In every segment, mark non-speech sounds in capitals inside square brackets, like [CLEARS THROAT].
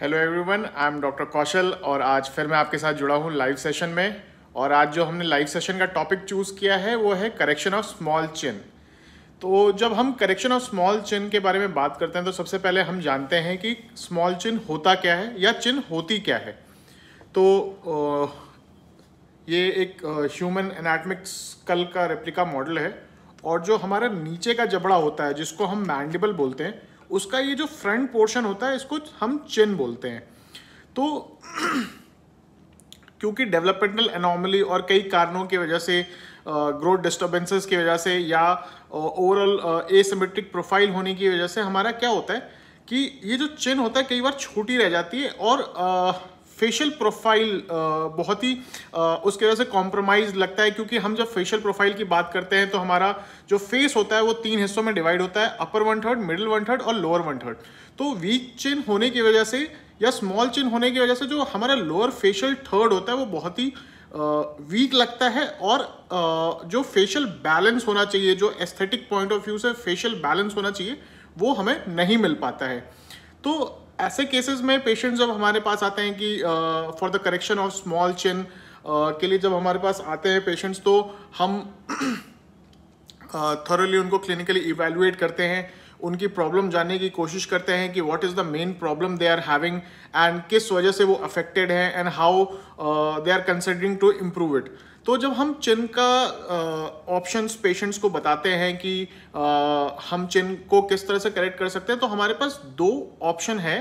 hello everyone I am doctor Kaushal और आज फिर मैं आपके साथ जुड़ा हूँ लाइव सेशन में और आज जो हमने लाइव सेशन का टॉपिक चूज़ किया है वो है करेक्शन ऑफ स्मॉल चिन तो जब हम करेक्शन ऑफ स्मॉल चिन के बारे में बात करते हैं तो सबसे पहले हम जानते हैं कि स्मॉल चिन होता क्या है या चिन होती क्या है तो ये एक ह्यूमन एनाटमिक स्कल का रेप्लिका मॉडल है और जो हमारा नीचे का जबड़ा होता है जिसको हम मैंडिबल बोलते हैं उसका ये जो फ्रंट पोर्शन होता है इसको हम चिन बोलते हैं तो [CLEARS THROAT] क्योंकि डेवलपमेंटल एनॉमली और कई कारणों की वजह से ग्रोथ डिस्टर्बेंसेस की वजह से या ओवरऑल एसिमेट्रिक प्रोफाइल होने की वजह से हमारा क्या होता है कि ये जो चिन होता है कई बार छोटी रह जाती है और फेशियल प्रोफाइल uh, बहुत ही uh, उसकी वजह से कॉम्प्रोमाइज लगता है क्योंकि हम जब फेशियल प्रोफाइल की बात करते हैं तो हमारा जो फेस होता है वो तीन हिस्सों में डिवाइड होता है upper one third middle one third और लोअर वन थर्ड तो वीक चिन होने की वजह से या स्मॉल चिन होने की वजह से जो हमारा लोअर फेशियल थर्ड होता है वो बहुत ही वीक uh, लगता है और जो फेशियल बैलेंस होना चाहिए जो एस्थेटिक पॉइंट ऑफ व्यू से फेशियल बैलेंस होना चाहिए वो हमें नहीं मिल पाता है तो ऐसे केसेस में पेशेंट्स जब हमारे पास आते हैं कि for the correction of small chin के लिए जब हमारे पास आते हैं पेशेंट्स तो हम थॉरली uh, उनको क्लिनिकली इवेलुएट करते हैं उनकी प्रॉब्लम जानने की कोशिश करते हैं कि what is the main problem they are having and किस वजह से वो अफेक्टेड हैं and how they are considering to improve it तो जब हम चिन का ऑप्शंस पेशेंट्स को बताते हैं कि आ, हम चिन को किस तरह से करेक्ट कर सकते हैं तो हमारे पास दो ऑप्शन है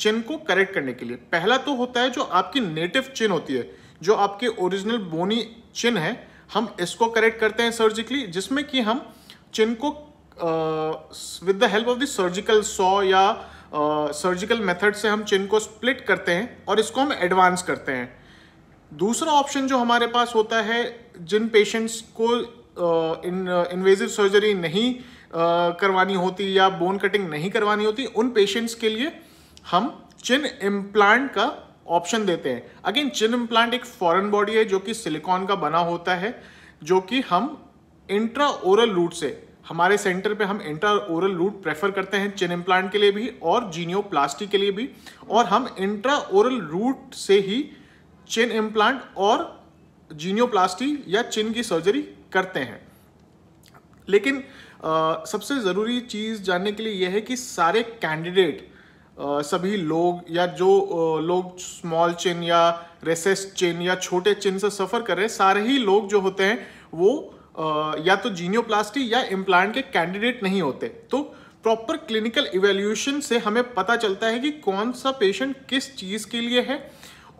चिन को करेक्ट करने के लिए पहला तो होता है जो आपकी नेटिव चिन होती है जो आपके ओरिजिनल बोनी चिन है हम इसको करेक्ट करते हैं सर्जिकली जिसमें कि हम चिन को with the help of the surgical saw या सर्जिकल uh, मेथड से हम चिन को स्प्लिट करते हैं और इसको हम एडवांस करते हैं दूसरा ऑप्शन जो हमारे पास होता है जिन पेशेंट्स को इन इन्वेजिव सर्जरी नहीं करवानी होती या बोन कटिंग नहीं करवानी होती उन पेशेंट्स के लिए हम चिन इम्प्लांट का ऑप्शन देते हैं अगेन चिन इम्प्लांट एक फॉरेन बॉडी है जो कि सिलिकॉन का बना होता है जो कि हम इंट्रा ओरल रूट से हमारे सेंटर पे हम इंट्रा ओरल रूट प्रेफर करते हैं चिन इम्प्लांट के लिए भी और जीनियो के लिए भी और हम इंट्रा ओरल रूट से ही चिन इम्प्लांट और जीनियोप्लास्टी या चिन की सर्जरी करते हैं लेकिन आ, सबसे ज़रूरी चीज़ जानने के लिए यह है कि सारे कैंडिडेट सभी लोग या जो आ, लोग स्मॉल चिन या रेसेस चिन या छोटे चिन से सफ़र कर रहे हैं सारे ही लोग जो होते हैं वो आ, या तो जीनियोप्लास्टी या इम्प्लांट के कैंडिडेट नहीं होते तो प्रॉपर क्लिनिकल इवेल्यूशन से हमें पता चलता है कि कौन सा पेशेंट किस चीज़ के लिए है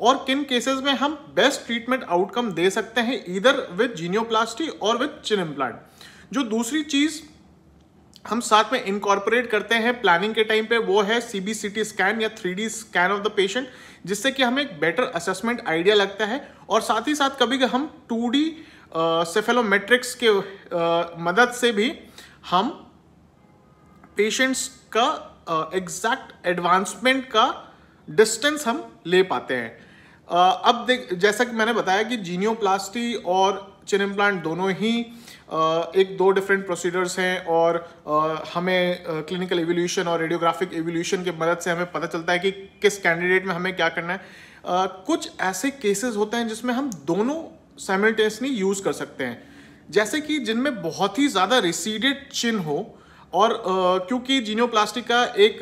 और किन केसेस में हम बेस्ट ट्रीटमेंट आउटकम दे सकते हैं इधर विद जीनियोप्लास्टी और विद चिन इम्प्लांट जो दूसरी चीज़ हम साथ में इनकॉर्पोरेट करते हैं प्लानिंग के टाइम पे वो है C B C T scan या three D scan of the patient जिससे कि हमें एक बेटर असेसमेंट आइडिया लगता है और साथ ही साथ कभी हम टू डी सेफेलोमेट्रिक्स के uh, मदद से भी हम पेशेंट्स का एग्जैक्ट एडवांसमेंट का डिस्टेंस हम ले पाते हैं अब देख जैसा कि मैंने बताया कि जीनियोप्लास्टी और चिन इम्प्लांट दोनों ही एक दो डिफरेंट प्रोसीडर्स हैं और हमें क्लिनिकल एवोल्यूशन और रेडियोग्राफिक एवोल्यूशन की मदद से हमें पता चलता है कि किस कैंडिडेट में हमें क्या करना है कुछ ऐसे केसेस होते हैं जिसमें हम दोनों साइमल्टेनियसली यूज़ कर सकते हैं जैसे कि जिनमें बहुत ही ज़्यादा रिसीडेड चिन्ह हो और क्योंकि जीनियोप्लास्टिक का एक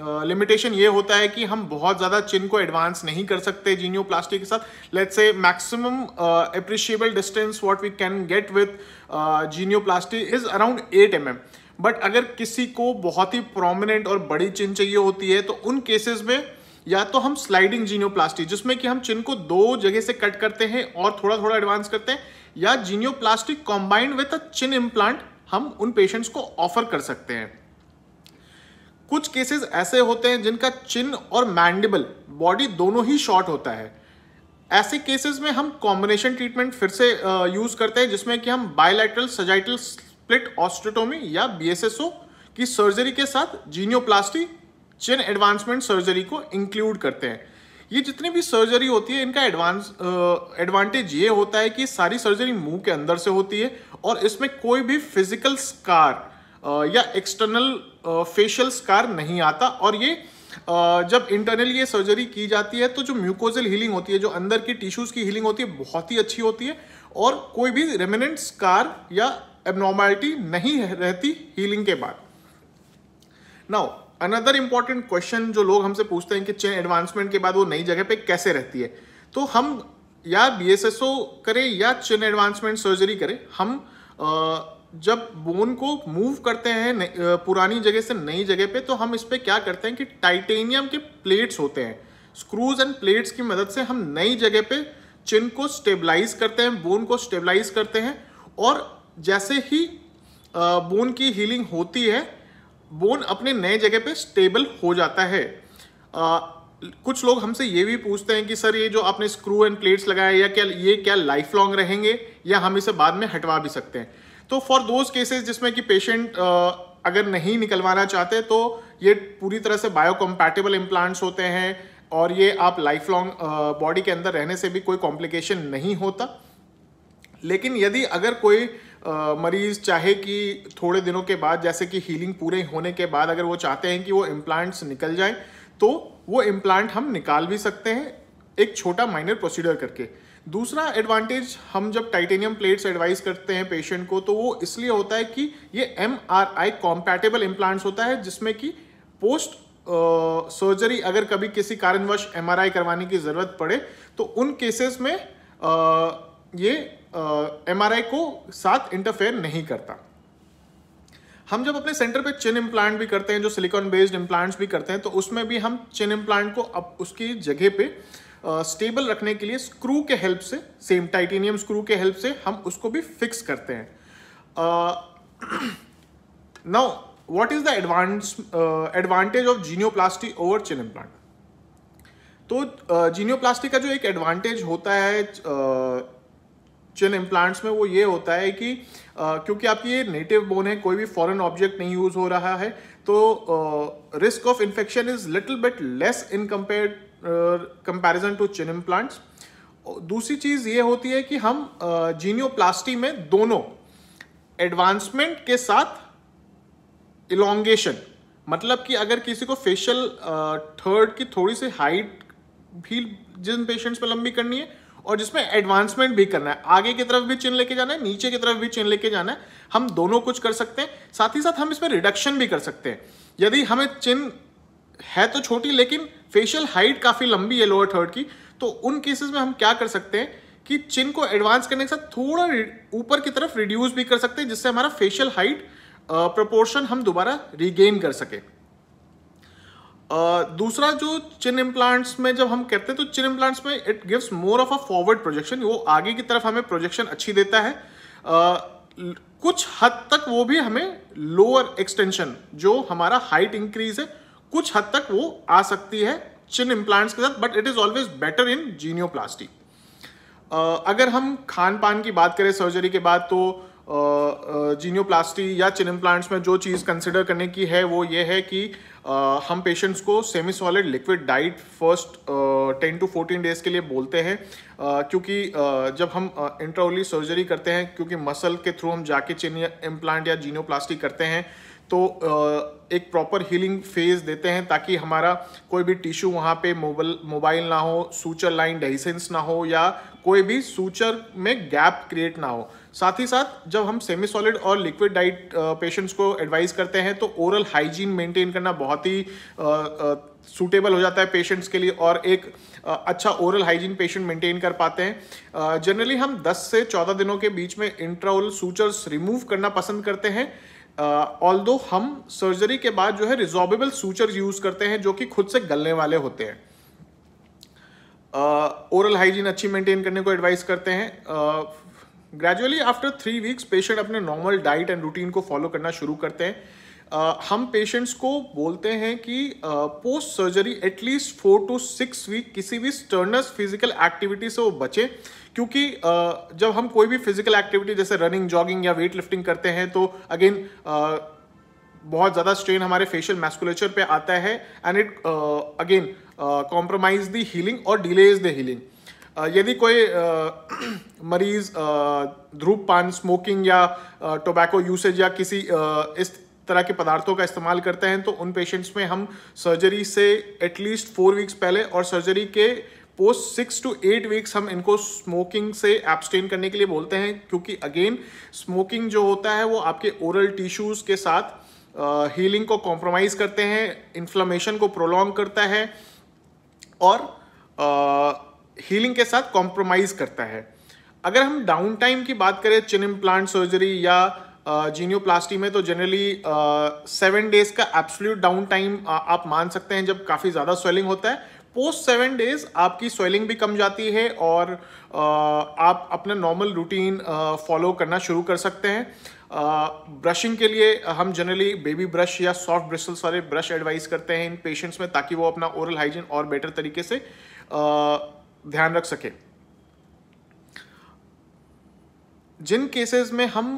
लिमिटेशन ये होता है कि हम बहुत ज़्यादा चिन को एडवांस नहीं कर सकते जीनियो प्लास्टिक के साथ let's say maximum appreciable distance what we can get with genio plastic is around eight M but अगर किसी को बहुत ही प्रोमिनेंट और बड़ी चिन चाहिए होती है तो उन केसेस में या तो हम स्लाइडिंग जीनियोप्लास्टी जिसमें कि हम चिन को दो जगह से कट करते हैं और थोड़ा थोड़ा एडवांस करते हैं या genioplastic combined with a chin implant हम उन पेशेंट्स को ऑफर कर सकते हैं कुछ केसेस ऐसे होते हैं जिनका चिन और मैंडिबल बॉडी दोनों ही शॉर्ट होता है ऐसे केसेस में हम कॉम्बिनेशन ट्रीटमेंट फिर से यूज़ करते हैं जिसमें कि हम बायोलैटरल सजाइटल स्प्लिट ऑस्ट्रेटोमी या बीएसएसओ की सर्जरी के साथ जीनियोप्लास्टी चिन एडवांसमेंट सर्जरी को इंक्लूड करते हैं ये जितनी भी सर्जरी होती है इनका एडवांस एडवांटेज ये होता है कि सारी सर्जरी मुंह के अंदर से होती है और इसमें कोई भी फिजिकल स्कार या एक्सटर्नल फेशियल स्कार नहीं आता और ये जब इंटरनल ये सर्जरी की जाती है तो जो म्यूकोजल हीलिंग होती है जो अंदर की टिश्यूज़ की हीलिंग होती है बहुत ही अच्छी होती है और कोई भी रेमिनेंट स्कार या एबनॉर्मैलिटी नहीं रहती हीलिंग के बाद नाउ अनदर इंपॉर्टेंट क्वेश्चन जो लोग हमसे पूछते हैं कि चेन एडवांसमेंट के बाद वो नई जगह पे कैसे रहती है तो हम या बी करें या चेन एडवांसमेंट सर्जरी करें हम आ, जब बोन को मूव करते हैं पुरानी जगह से नई जगह पे तो हम इस पर क्या करते हैं कि टाइटेनियम के प्लेट्स होते हैं स्क्रूज एंड प्लेट्स की मदद से हम नई जगह पे चिन को स्टेबलाइज करते हैं बोन को स्टेबलाइज करते हैं और जैसे ही बोन की हीलिंग होती है बोन अपने नए जगह पे स्टेबल हो जाता है आ, कुछ लोग हमसे ये भी पूछते हैं कि सर ये जो आपने स्क्रू एंड प्लेट्स लगाए या क्या ये क्या लाइफ लॉन्ग रहेंगे या हम इसे बाद में हटवा भी सकते हैं तो फॉर दोज केसेस जिसमें कि पेशेंट अगर नहीं निकलवाना चाहते तो ये पूरी तरह से बायोकम्पैटिबल इम्प्लांट्स होते हैं और ये आप लाइफ लॉन्ग बॉडी के अंदर रहने से भी कोई कॉम्प्लिकेशन नहीं होता लेकिन यदि अगर कोई आ, मरीज़ चाहे कि थोड़े दिनों के बाद जैसे कि हीलिंग पूरे होने के बाद अगर वो चाहते हैं कि वो इम्प्लांट्स निकल जाएं तो वो इम्प्लांट हम निकाल भी सकते हैं एक छोटा माइनर प्रोसीडर करके दूसरा एडवांटेज हम जब टाइटेनियम प्लेट्स एडवाइस करते हैं पेशेंट को तो वो इसलिए होता है कि ये M R I compatible implants होता है जिसमें कि पोस्ट सर्जरी अगर कभी किसी कारणवश एम आर आई करवाने की ज़रूरत पड़े तो उन केसेस में uh, ये एम आर आई को साथ इंटरफेयर नहीं करता हम जब अपने सेंटर पे चिन इम्प्लांट भी करते हैं जो सिलिकॉन बेस्ड इम्प्लांट्स भी करते हैं तो उसमें भी हम चिन इम्प्लांट को अब उसकी जगह पे स्टेबल रखने के लिए स्क्रू के हेल्प से सेम टाइटेनियम स्क्रू के हेल्प से हम उसको भी फिक्स करते हैं now what is the advance advantage of genioplasty over chin plant तो जीनियोप्लास्टी का जो एक एडवांटेज होता है चिन इम्प्लांट्स में वो ये होता है कि क्योंकि आपकी ये नेटिव बोन है कोई भी फॉरेन ऑब्जेक्ट नहीं यूज़ हो रहा है तो risk of infection is little bit less in compare comparison to chin implants दूसरी चीज़ ये होती है कि हम जीनियोप्लास्टी में दोनों एडवांसमेंट के साथ इलोंगेशन मतलब कि अगर किसी को फेशियल थर्ड की थोड़ी सी हाइट भी जिन पेशेंट्स पे लंबी करनी है और जिसमें एडवांसमेंट भी करना है आगे की तरफ भी चिन्ह लेके जाना है नीचे की तरफ भी चिन्ह लेके जाना है हम दोनों कुछ कर सकते हैं साथ ही साथ हम इसमें रिडक्शन भी कर सकते हैं यदि हमें चिन्ह है तो छोटी लेकिन फेशियल हाइट काफ़ी लंबी है लोअर थर्ड की तो उन केसेस में हम क्या कर सकते हैं कि चिन को एडवांस करने के साथ थोड़ा ऊपर की तरफ रिड्यूस भी कर सकते हैं जिससे हमारा फेशियल हाइट प्रपोर्शन हम दोबारा रिगेन कर सके Uh, दूसरा जो चिन इम्प्लांट्स में जब हम करते हैं तो चिन इम्प्लांट्स में it gives more of a forward projection वो आगे की तरफ हमें प्रोजेक्शन अच्छी देता है uh, कुछ हद तक वो भी हमें लोअर एक्सटेंशन जो हमारा हाइट इंक्रीज है कुछ हद तक वो आ सकती है चिन इम्प्लांट्स के साथ but it is always better in genioplasty अगर हम खान पान की बात करें सर्जरी के बाद तो जीनियोप्लास्टी या चिन इम्प्लांट्स में जो चीज़ कंसिडर करने की है वो ये है कि uh, हम पेशेंट्स को semi solid liquid diet first ten to fourteen days के लिए बोलते हैं uh, क्योंकि uh, जब हम इंट्राउली सर्जरी करते हैं क्योंकि मसल के थ्रू हम जाके चिन इम्प्लांट या जीनियोप्लास्टी करते हैं तो एक प्रॉपर हीलिंग फेज देते हैं ताकि हमारा कोई भी टिश्यू वहाँ पे मोबाइल मोबाइल ना हो सूचर लाइन डाइसेंस ना हो या कोई भी सूचर में गैप क्रिएट ना हो साथ ही साथ जब हम सेमी सॉलिड और लिक्विड डाइट पेशेंट्स को एडवाइस करते हैं तो ओरल हाइजीन मेंटेन करना बहुत ही सूटेबल हो जाता है पेशेंट्स के लिए और एक अच्छा ओरल हाइजीन पेशेंट मेंटेन कर पाते हैं जनरली हम 10 से 14 दिनों के बीच में इंट्राओरल सूचर्स रिमूव करना पसंद करते हैं ऑल uh, हम सर्जरी के बाद जो है रिजॉर्बेबल सूचर यूज करते हैं जो कि खुद से गलने वाले होते हैं ओरल uh, हाइजीन अच्छी मेंटेन करने को एडवाइस करते हैं gradually after three weeks patient अपने नॉर्मल डाइट एंड रूटीन को फॉलो करना शुरू करते हैं uh, हम पेशेंट्स को बोलते हैं कि post surgery at least four to six week किसी भी स्टर्नस फिजिकल एक्टिविटी से वो बचें क्योंकि जब हम कोई भी फिजिकल एक्टिविटी जैसे रनिंग जॉगिंग या वेट लिफ्टिंग करते हैं तो अगेन बहुत ज़्यादा स्ट्रेन हमारे फेशियल मैस्कुलेचर पे आता है and it again compromise the healing और डिले इज द हीलिंग यदि कोई uh, मरीज़ ध्रुप uh, स्मोकिंग या टोबैको uh, यूसेज या किसी इस तरह के पदार्थों का इस्तेमाल करते हैं तो उन पेशेंट्स में हम सर्जरी से एटलीस्ट फोर वीक्स पहले और सर्जरी के post six to eight weeks हम इनको स्मोकिंग से एब्सटेन करने के लिए बोलते हैं क्योंकि अगेन स्मोकिंग जो होता है वो आपके ओरल टिश्यूज़ के साथ हीलिंग uh, को कॉम्प्रोमाइज़ करते हैं इन्फ्लामेशन को प्रोलॉन्ग करता है और हीलिंग uh, के साथ कॉम्प्रोमाइज़ करता है अगर हम डाउन टाइम की बात करें चिन प्लांट सर्जरी या जीनियोप्लास्टी में तो जनरली सेवन डेज का एब्सोल्यूट डाउन टाइम आप मान सकते हैं जब काफ़ी ज़्यादा स्वेलिंग होता है पोस्ट सेवन डेज आपकी स्वेलिंग भी कम जाती है और आप अपना नॉर्मल रूटीन फॉलो करना शुरू कर सकते हैं ब्रशिंग के लिए हम जनरली बेबी ब्रश या सॉफ्ट ब्रिस्टल्स वाले ब्रश एडवाइस करते हैं इन पेशेंट्स में ताकि वो अपना ओरल हाइजीन और बेटर तरीके से ध्यान रख सकें जिन केसेस में हम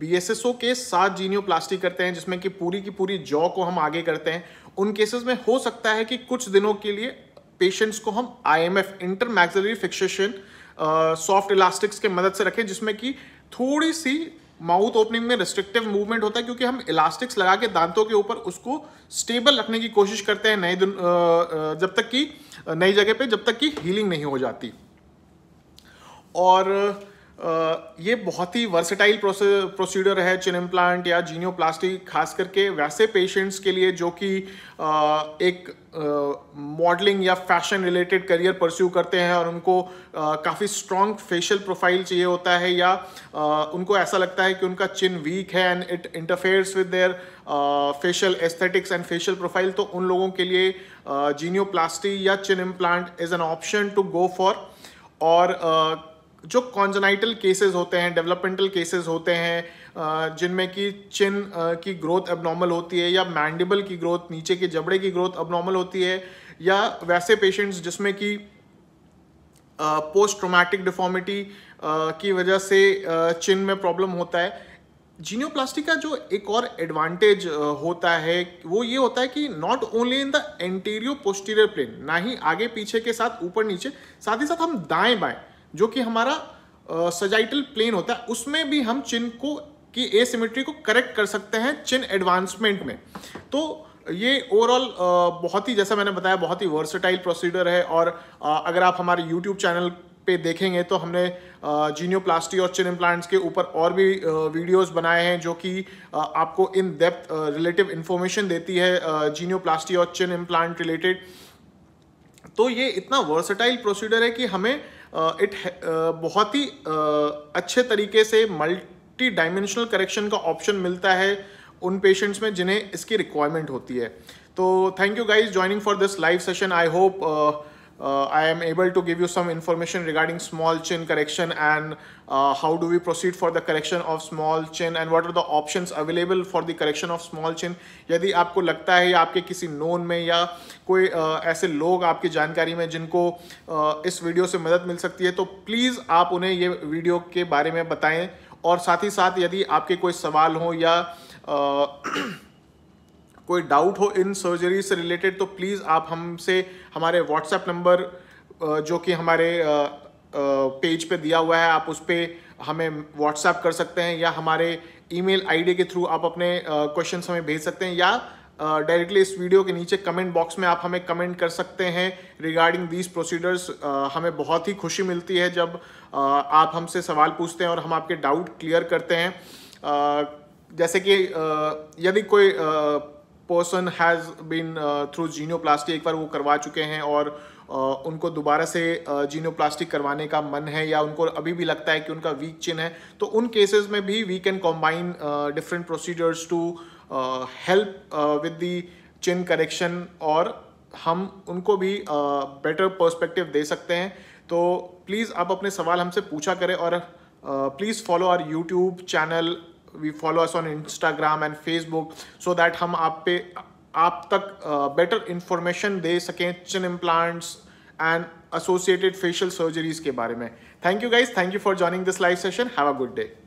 बी एस एस ओ के साथ जीनियो करते हैं जिसमें कि पूरी की पूरी जॉ को हम आगे करते हैं उन केसेस में हो सकता है कि कुछ दिनों के लिए पेशेंट्स को हम I M F inter fixation soft elastics के मदद से रखें जिसमें कि थोड़ी सी माउथ ओपनिंग में रिस्ट्रिक्टिव मूवमेंट होता है क्योंकि हम इलास्टिक्स लगा के दांतों के ऊपर उसको स्टेबल रखने की कोशिश करते हैं नए दिन जब तक कि नई जगह पे जब तक कि हीलिंग नहीं हो जाती और ये बहुत ही वर्सेटाइल प्रोसीडर है चिन इम्प्लांट या जीनियो खास करके वैसे पेशेंट्स के लिए जो कि एक मॉडलिंग या फैशन रिलेटेड करियर परस्यू करते हैं और उनको काफ़ी स्ट्रॉन्ग फेशियल प्रोफाइल चाहिए होता है या उनको ऐसा लगता है कि उनका चिन वीक है and it interferes with their facial aesthetics and facial profile तो उन लोगों के लिए जीनियो या chin implant is an option to go for और जो कॉन्जनाइटल केसेस होते हैं डेवलपमेंटल केसेस होते हैं जिनमें कि चिन की ग्रोथ एबनॉर्मल होती है या मैंडिबल की ग्रोथ नीचे के जबड़े की ग्रोथ एबनॉर्मल होती है या वैसे पेशेंट्स जिसमें कि पोस्ट ट्रोमैटिक डिफॉर्मिटी की वजह से चिन में प्रॉब्लम होता है जीनियोप्लास्टी का जो एक और एडवांटेज होता है वो ये होता है कि not only in the antero posterior plane ना ही आगे पीछे के साथ ऊपर नीचे साथ ही साथ हम दाएं बाएं जो कि हमारा सजाइटल प्लेन होता है उसमें भी हम चिन को की एसिमेट्री को करेक्ट कर सकते हैं चिन एडवांसमेंट में तो ये ओवरऑल बहुत ही जैसा मैंने बताया बहुत ही वर्सटाइल प्रोसीडर है और अगर आप हमारे यूट्यूब चैनल पे देखेंगे तो हमने जीनियोप्लास्टी और चिन इम्प्लांट्स के ऊपर और भी वीडियोस बनाए हैं जो कि आपको इन डेप्थ रिलेटिव इन्फॉर्मेशन देती है जीनियोप्लास्टी और चिन इम्प्लांट रिलेटेड तो ये इतना वर्सटाइल प्रोसीडर है कि हमें इट बहुत ही अच्छे तरीके से मल्टी डायमेंशनल करेक्शन का ऑप्शन मिलता है उन पेशेंट्स में जिन्हें इसकी रिक्वायरमेंट होती है तो thank you guys joining for this live session I hope uh, I am able to give you some information regarding small chain correction and uh, how do we proceed for the correction of small chain and what are the options available for the correction of small chain यदि आपको लगता है या आपके किसी known में या कोई uh, ऐसे लोग आपकी जानकारी में जिनको uh, इस वीडियो से मदद मिल सकती है तो प्लीज़ आप उन्हें ये वीडियो के बारे में बताएं और साथ ही साथ यदि आपके कोई सवाल हो या uh, कोई डाउट हो इन सर्जरी से रिलेटेड तो प्लीज़ आप हमसे हमारे व्हाट्सएप नंबर जो कि हमारे पेज पे दिया हुआ है आप उस पर हमें व्हाट्सएप कर सकते हैं या हमारे ईमेल आईडी के थ्रू आप अपने क्वेश्चन हमें भेज सकते हैं या डायरेक्टली इस वीडियो के नीचे कमेंट बॉक्स में आप हमें कमेंट कर सकते हैं रिगार्डिंग दीज प्रोसीडर्स हमें बहुत ही खुशी मिलती है जब uh, आप हमसे सवाल पूछते हैं और हम आपके डाउट क्लियर करते हैं uh, जैसे कि यदि कोई person has been through genioplasty एक बार वो करवा चुके हैं और uh, उनको दोबारा से जीनियोप्लास्टिक uh, करवाने का मन है या उनको अभी भी लगता है कि उनका वीक चिन है तो उन केसेस में भी we can combine different procedures to help with the chin correction और हम उनको भी बेटर uh, पर्सपेक्टिव दे सकते हैं तो प्लीज़ आप अपने सवाल हमसे पूछा करें और please follow our YouTube channel we follow us on Instagram and Facebook so that हम आप पे आप तक बेटर इन्फॉर्मेशन दे सकें chin implants and associated facial surgeries के बारे में thank you guys thank you for joining this live session have a good day